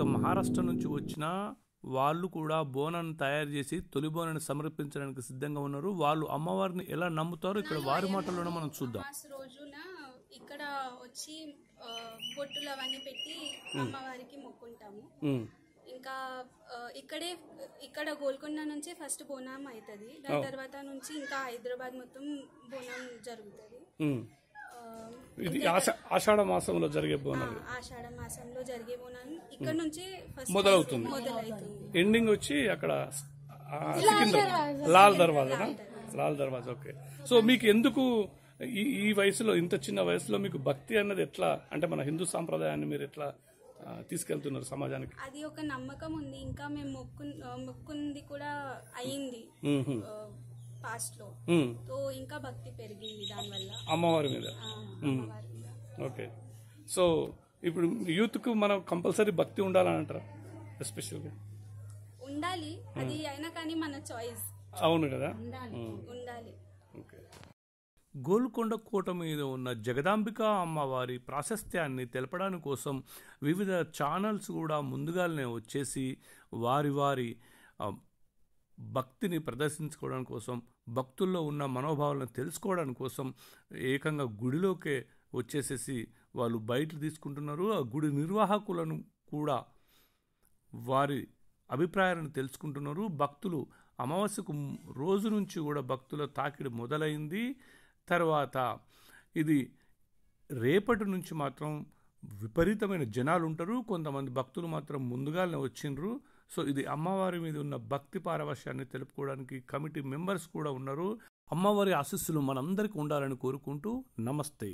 ఇక మహారాష్ట్ర నుంచి వచ్చిన వాళ్ళు కూడా బోనం తయారు చేసి తొలి బోనని సమర్పించడానికి సిద్ధంగా ఉన్నారు వాళ్ళు అమ్మవారిని ఎలా నమ్ముతారో ఇక్కడ వారి మాటల్లోనే మనం చూద్దాం రోజున ఇక్కడ వచ్చి బొట్టులు అవన్నీ పెట్టి అమ్మవారికి మొక్కుంటాము ఇంకా ఇక్కడే ఇక్కడ గోల్కొండ నుంచి ఫస్ట్ బోనం అవుతుంది దాని తర్వాత నుంచి ఇంకా హైదరాబాద్ మొత్తం బోనం జరుగుతుంది ఇది ఆషాఢ మాసంలో జరిగే బోనాలు మాసంలో జరిగే బోనాలు ఇక్కడ నుంచి మొదలవుతుంది ఎండింగ్ వచ్చి అక్కడ లాల్ దర్వాజా లాల్ దర్వాజా ఓకే సో మీకు ఎందుకు ఈ ఈ వయసులో ఇంత చిన్న వయసులో మీకు భక్తి అన్నది ఎట్లా అంటే మన హిందూ సాంప్రదాయాన్ని మీరు ఎట్లా తీసుకెళ్తున్నారు సమాజానికి అది ఒక నమ్మకం ఉంది ఇంకా మేము మొక్కు మొక్కుంది కూడా అయింది పాస్ట్ లో ఇంకా భక్తి పెరిగింది దానివల్ల అమ్మవారి మీద ఓకే సో ఇప్పుడు యూత్కు మనం కంపల్సరీ భక్తి ఉండాలని అంటారా ఎస్పెషల్గా ఉండాలి అది అయినా కానీ మన చాయిస్ అవును కదా ఉండాలి గోల్కొండ కోట మీద ఉన్న జగదాంబిక అమ్మవారి ప్రాశస్త్యాన్ని తెలపడానికి కోసం వివిధ ఛానల్స్ కూడా ముందుగానే వచ్చేసి వారి వారి భక్తిని ప్రదర్శించుకోవడం కోసం భక్తుల్లో ఉన్న మనోభావాలను తెలుసుకోవడానికి కోసం ఏకంగా గుడిలోకే వచ్చేసేసి వాళ్ళు బయటలు తీసుకుంటున్నారు ఆ గుడి నిర్వాహకులను కూడా వారి అభిప్రాయాలను తెలుసుకుంటున్నారు భక్తులు అమావాస్యకు రోజు నుంచి కూడా భక్తుల తాకిడి మొదలైంది తర్వాత ఇది రేపటి నుంచి మాత్రం విపరీతమైన జనాలు ఉంటారు కొంతమంది భక్తులు మాత్రం ముందుగానే వచ్చిండ్రు సో ఇది అమ్మవారి మీద ఉన్న భక్తి పారవశ్యాన్ని తెలుపుకోవడానికి కమిటీ మెంబర్స్ కూడా ఉన్నారు అమ్మవారి ఆశస్సులు మనందరికీ ఉండాలని కోరుకుంటూ నమస్తే